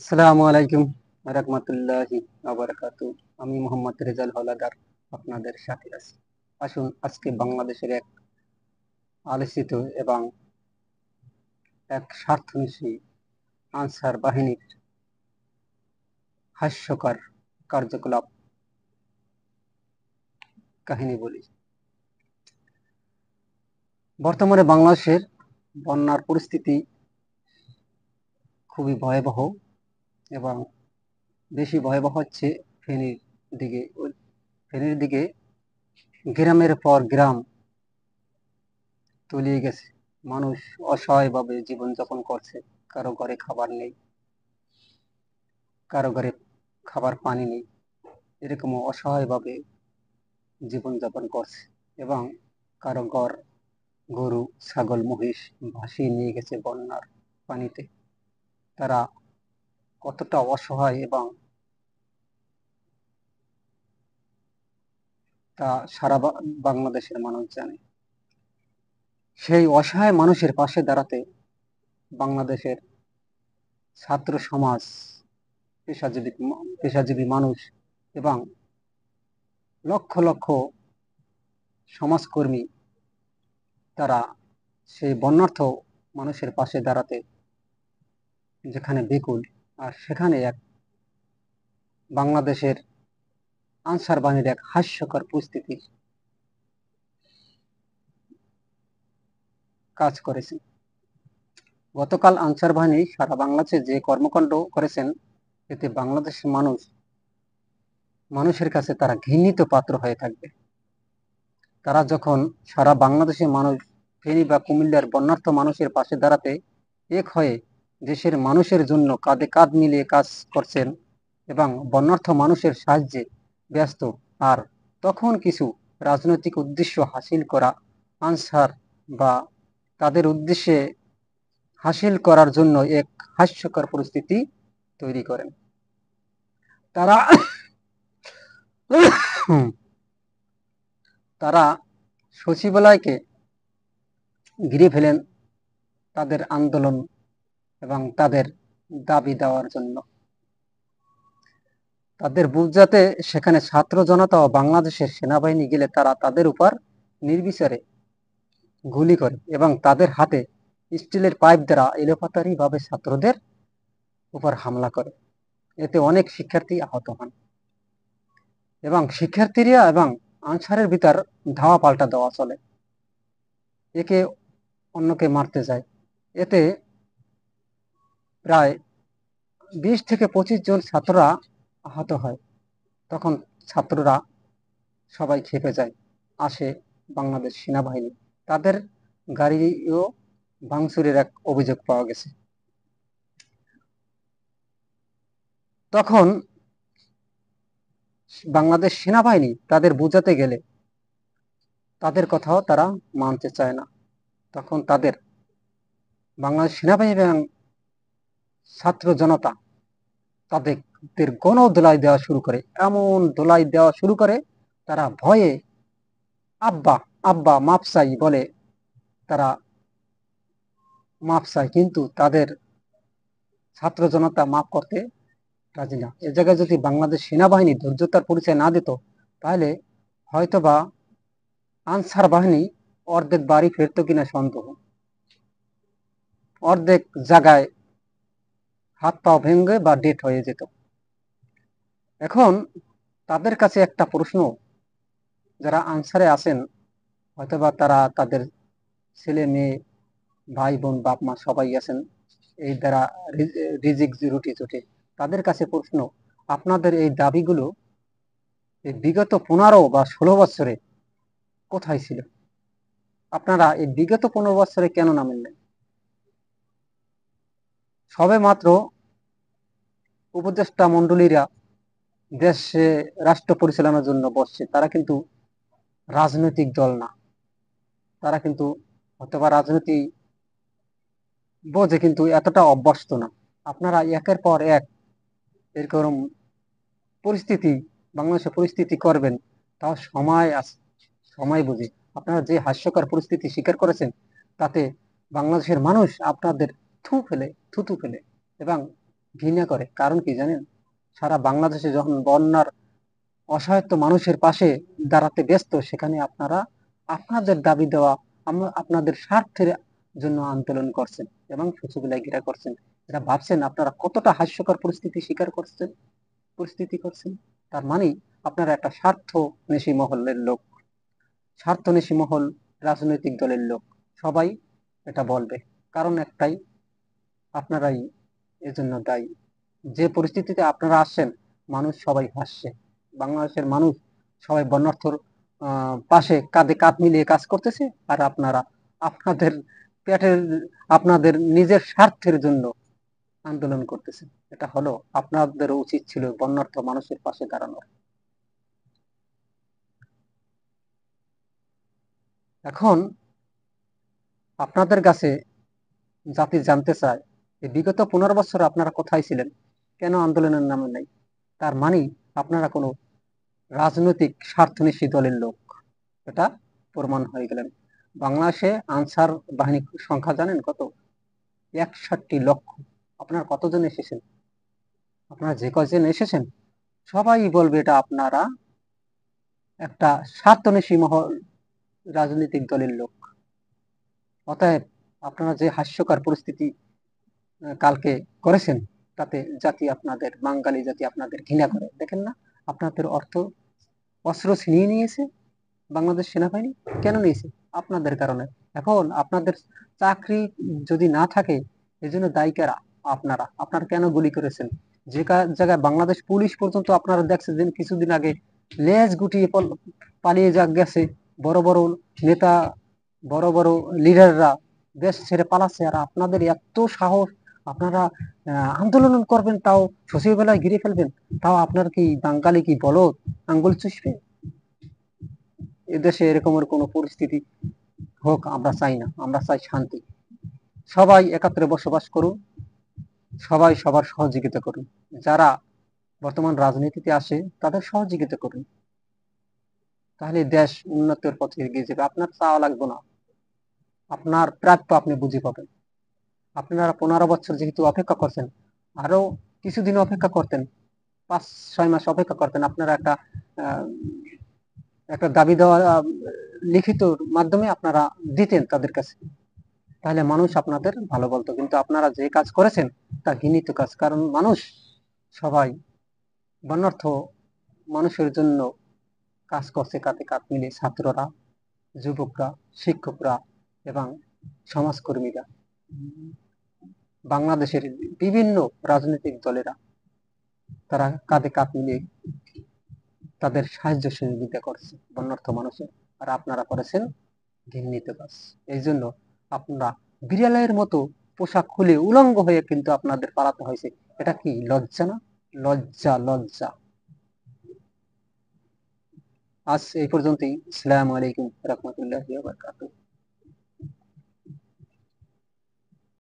আসসালামু আলাইকুম রাহমাতুল্লাহি আবরাকাতু আমি মোহাম্মদ রেজাল হলাদার আপনাদের সাথে আছি আসুন আজকে বাংলাদেশের এক আলোচিত এবং এক স্বার্থনিশী আনসার বাহিনীর হাস্যকর কার্যকলাপ কাহিনী বলি বর্তমানে বাংলাদেশের বন্যার পরিস্থিতি খুবই ভয়াবহ এবং বেশি ভয়াবহ হচ্ছে ফেনীর দিকে ফেনীর দিকে গ্রামের পর গ্রাম তলিয়ে গেছে মানুষ অসহায়ভাবে জীবনযাপন করছে কারো ঘরে খাবার নেই কারো ঘরে খাবার পানি নেই এরকম অসহায়ভাবে জীবনযাপন করছে এবং কারো ঘর গরু ছাগল মহিষ ভাসিয়ে নিয়ে গেছে বন্যার পানিতে তারা কতটা অসহায় এবং তা সারা বাংলাদেশের মানুষ জানে সেই অসহায় মানুষের পাশে দাঁড়াতে বাংলাদেশের ছাত্র সমাজ পেশাজীবী পেশাজীবী মানুষ এবং লক্ষ লক্ষ সমাজকর্মী তারা সেই বন্যার্থ মানুষের পাশে দাঁড়াতে যেখানে বিকুল আর সেখানে এক বাংলাদেশের আনসার বাহিনীর এক হাস্যকর পরিস্থিতি কাজ করেছেন গতকাল আনসার বাহিনী সারা বাংলাদেশে যে কর্মকাণ্ড করেছেন এতে বাংলাদেশের মানুষ মানুষের কাছে তারা ঘৃণিত পাত্র হয়ে থাকবে তারা যখন সারা বাংলাদেশের মানুষ ফেনী বা কুমিল্লার বন্যার্থ মানুষের পাশে দাঁড়াতে এক হয়ে দেশের মানুষের জন্য কাঁধে কাঁধ মিলিয়ে কাজ করছেন এবং বন্যার্থ মানুষের সাহায্যে ব্যস্ত আর তখন কিছু রাজনৈতিক উদ্দেশ্য হাসিল করা আনসার বা তাদের উদ্দেশ্যে হাসিল করার জন্য এক হাস্যকর পরিস্থিতি তৈরি করেন তারা তারা সচিবালয়কে ঘিরে ফেলেন তাদের আন্দোলন এবং তাদের দাবি দেওয়ার জন্য তাদের বুঝাতে সেখানে ছাত্র জনতা ও বাংলাদেশের সেনাবাহিনী গেলে তারা তাদের উপর নির্বিচারে গুলি করে এবং তাদের হাতে স্টিলের পাইপ দ্বারা এলোপাতারি ভাবে ছাত্রদের উপর হামলা করে এতে অনেক শিক্ষার্থী আহত হন এবং শিক্ষার্থীরা এবং আনসারের ভিতর ধাওয়া পাল্টা দেওয়া চলে একে অন্যকে মারতে যায় এতে প্রায় বিশ থেকে পঁচিশ জন ছাত্ররা আহত হয় তখন ছাত্ররা সবাই খেপে যায় আসে বাংলাদেশ সেনাবাহিনী তাদের গাড়িও ভাংচুরের এক অভিযোগ পাওয়া গেছে তখন বাংলাদেশ সেনাবাহিনী তাদের বোঝাতে গেলে তাদের কথাও তারা মানতে চায় না তখন তাদের বাংলাদেশ সেনাবাহিনী ছাত্র জনতা তাদের গণ দোলাই দেওয়া শুরু করে এমন দোলাই দেওয়া শুরু করে তারা ভয়ে আব্বা আব্বা মাপসাই বলে তারা মাপ কিন্তু তাদের ছাত্র জনতা মাফ করতে রাজি না এ জায়গায় যদি বাংলাদেশ সেনাবাহিনী ধৈর্যতার পরিচয় না দিত তাহলে হয়তোবা আনসার বাহিনী অর্ধেক বাড়ি ফেরত কিনা সন্দেহ অর্ধেক জায়গায় হাত পা ভেঙে বা ডেট হয়ে যেত এখন তাদের কাছে একটা প্রশ্ন যারা আনসারে আসেন হয়তোবা তারা তাদের ছেলে মেয়ে ভাই বোন বাপ মা সবাই আছেন এই দ্বারা রিজিক রুটি জোটে তাদের কাছে প্রশ্ন আপনাদের এই দাবিগুলো বিগত পনেরো বা ষোলো বছরে কোথায় ছিল আপনারা এই বিগত পনেরো বছরে কেন নামেন সবে মাত্র উপদেষ্টা মন্ডলীরা দেশে রাষ্ট্র পরিচালনার জন্য বসছে তারা কিন্তু রাজনৈতিক দল না তারা কিন্তু অথবা রাজনীতি বোঝে কিন্তু এতটা অভ্যস্ত না আপনারা একের পর এক এরকম পরিস্থিতি বাংলাদেশের পরিস্থিতি করবেন তাও সময় সময় বুঝে আপনারা যে হাস্যকর পরিস্থিতি স্বীকার করেছেন তাতে বাংলাদেশের মানুষ আপনাদের থু ফেলে থুতু ফেলে এবং ঘৃণা করে কারণ কি জানেন সারা বাংলাদেশে যখন বন্যার অসহায়ত্ব মানুষের পাশে দাঁড়াতে ব্যস্ত সেখানে আপনারা আপনাদের দাবি দেওয়া আপনাদের স্বার্থের জন্য আন্দোলন করছেন এবং সচিবালয় ঘিরা করছেন এরা ভাবছেন আপনারা কতটা হাস্যকর পরিস্থিতি স্বীকার করছেন পরিস্থিতি করছেন তার মানে আপনারা একটা স্বার্থ নেশী মহলের লোক স্বার্থ নেশী মহল রাজনৈতিক দলের লোক সবাই এটা বলবে কারণ একটাই আপনারাই এজন্য দায়ী যে পরিস্থিতিতে আপনারা আসছেন মানুষ সবাই হাসছে বাংলাদেশের মানুষ সবাই বন্যার্থর পাশে কাঁধে কাঁধ মিলিয়ে কাজ করতেছে আর আপনারা আপনাদের পেটের আপনাদের নিজের স্বার্থের জন্য আন্দোলন করতেছে এটা হলো আপনাদের উচিত ছিল বন্যার্থ মানুষের পাশে দাঁড়ানোর এখন আপনাদের কাছে জাতি জানতে চায় বিগত পনেরো বছর আপনারা কোথায় ছিলেন কেন আন্দোলনের নামে নাই তার মানে আপনারা কোনো রাজনৈতিক স্বার্থনিশী দলের লোক এটা প্রমাণ হয়ে গেলেন বাংলাদেশে আনসার বাহিনীর সংখ্যা জানেন কত একষট্টি লক্ষ আপনার কতজন এসেছেন আপনারা যে কজন এসেছেন সবাই বলবে এটা আপনারা একটা স্বার্থনিশী মহল রাজনৈতিক দলের লোক অতএব আপনারা যে হাস্যকর পরিস্থিতি কালকে করেছেন তাতে জাতি আপনাদের বাঙালি জাতি আপনাদের ঘৃণা করে দেখেন না আপনাদের অর্থ অস্ত্র ছিনিয়ে নিয়েছে বাংলাদেশ সেনাবাহিনী কেন নিয়েছে আপনাদের কারণে এখন আপনাদের চাকরি যদি না থাকে জন্য দায়ী কারা আপনারা আপনারা কেন গুলি করেছেন যে জায়গায় বাংলাদেশ পুলিশ পর্যন্ত আপনারা দেখছেন কিছুদিন আগে লেজ গুটিয়ে পালিয়ে যা গেছে বড় বড় নেতা বড় বড় লিডাররা দেশ ছেড়ে পালাচ্ছে আর আপনাদের এত সাহস আপনারা আন্দোলন করবেন তাও বেলায় ঘিরে ফেলবেন তাও আপনার কি বাঙালি কি বলো আঙ্গুল চুষবে এদেশে এরকমের কোন পরিস্থিতি হোক আমরা চাই না আমরা চাই শান্তি সবাই একাত্রে বসবাস করুন সবাই সবার সহযোগিতা করুন যারা বর্তমান রাজনীতিতে আসে তাদের সহযোগিতা করুন তাহলে দেশ উন্নতির পথে এগিয়ে যাবে আপনার চাওয়া লাগবে না আপনার প্রাপ্য আপনি বুঝে পাবেন আপনারা পনেরো বছর যেহেতু অপেক্ষা করছেন আরো কিছুদিন অপেক্ষা করতেন পাঁচ ছয় মাস অপেক্ষা করতেন আপনারা একটা একটা দাবি দেওয়া লিখিত মাধ্যমে আপনারা দিতেন তাদের কাছে তাহলে মানুষ আপনাদের ভালো বলতো কিন্তু আপনারা যে কাজ করেছেন তা ঘৃণিত কাজ কারণ মানুষ সবাই বন্যার্থ মানুষের জন্য কাজ করছে কাতে কাত মিলে ছাত্ররা যুবকরা শিক্ষকরা এবং সমাজকর্মীরা বাংলাদেশের বিভিন্ন রাজনৈতিক দলেরা তারা কাঁধে কাঁধ মিলিয়ে তাদের সাহায্য সহযোগিতা করছে বন্যার্থ মানুষের আর আপনারা করেছেন ঘৃণিত কাজ এই জন্য আপনারা বিড়ালয়ের মতো পোশাক খুলে উলঙ্গ হয়ে কিন্তু আপনাদের পালাতে হয়েছে এটা কি লজ্জা না লজ্জা লজ্জা আজ এই পর্যন্তই সালাম আলাইকুম রহমতুল্লাহ